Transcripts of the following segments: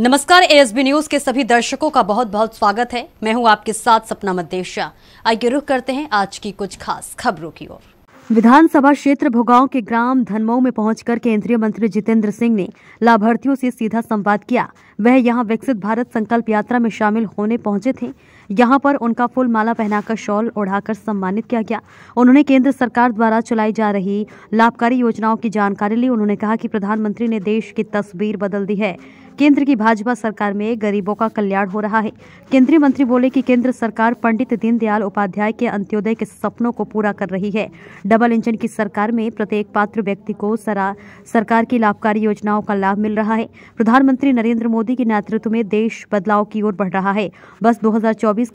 नमस्कार ASB news के सभी दर्शकों का बहुत बहुत स्वागत है मैं हूं आपके साथ सपना मद्देशा आइए रुख करते हैं आज की कुछ खास खबरों की ओर विधानसभा क्षेत्र भोगांव के ग्राम धनमऊ में पहुंचकर केंद्रीय मंत्री जितेंद्र सिंह ने लाभार्थियों से सीधा संवाद किया वह यहां विकसित भारत संकल्प यात्रा में शामिल होने पहुंचे थे यहां पर उनका फुल माला पहनाकर शॉल ओढ़ाकर सम्मानित किया गया उन्होंने केंद्र सरकार द्वारा चलाई जा रही लाभकारी योजनाओं की जानकारी ली उन्होंने कहा कि प्रधानमंत्री ने देश की तस्वीर बदल दी है केंद्र की भाजपा सरकार में गरीबों का कल्याण हो रहा है केंद्रीय मंत्री बोले कि केंद्र सरकार पंडित दीनदयाल उपाध्याय के अंत्योदय के सपनों को पूरा कर रही है डबल इंजन की सरकार में प्रत्येक पात्र व्यक्ति को सरकार की लाभकारी योजनाओं का लाभ मिल रहा है प्रधानमंत्री नरेंद्र मोदी के नेतृत्व में देश बदलाव की ओर बढ़ रहा है बस दो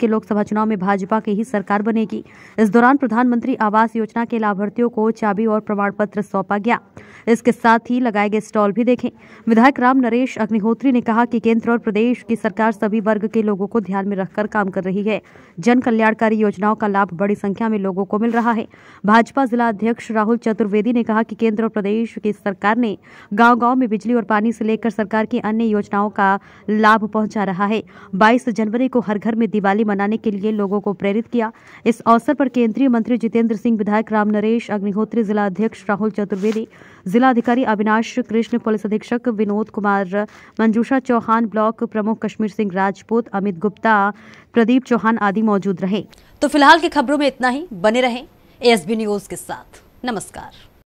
के लोकसभा चुनाव में भाजपा की ही सरकार बनेगी इस दौरान प्रधानमंत्री आवास योजना के लाभार्थियों को चाबी और प्रमाण पत्र सौंपा गया इसके साथ ही लगाए गए स्टॉल भी देखें विधायक राम नरेश अग्निहोत्री ने कहा कि केंद्र और प्रदेश की सरकार सभी वर्ग के लोगों को ध्यान में रखकर काम कर रही है जन कल्याणकारी योजनाओं का लाभ बड़ी संख्या में लोगों को मिल रहा है भाजपा जिला अध्यक्ष राहुल चतुर्वेदी ने कहा कि केंद्र और प्रदेश की सरकार ने गाँव गाँव में बिजली और पानी से लेकर सरकार की अन्य योजनाओं का लाभ पहुंचा रहा है 22 जनवरी को हर घर में दिवाली मनाने के लिए लोगों को प्रेरित किया इस अवसर पर केंद्रीय मंत्री जितेंद्र सिंह विधायक राम नरेश अग्निहोत्री जिला अध्यक्ष राहुल चतुर्वेदी जिलाधिकारी अविनाश कृष्ण पुलिस अधीक्षक विनोद कुमार मंजूषा चौहान ब्लॉक प्रमुख कश्मीर सिंह राजपूत अमित गुप्ता प्रदीप चौहान आदि मौजूद रहे तो फिलहाल की खबरों में इतना ही बने रहें एएसबी न्यूज के साथ नमस्कार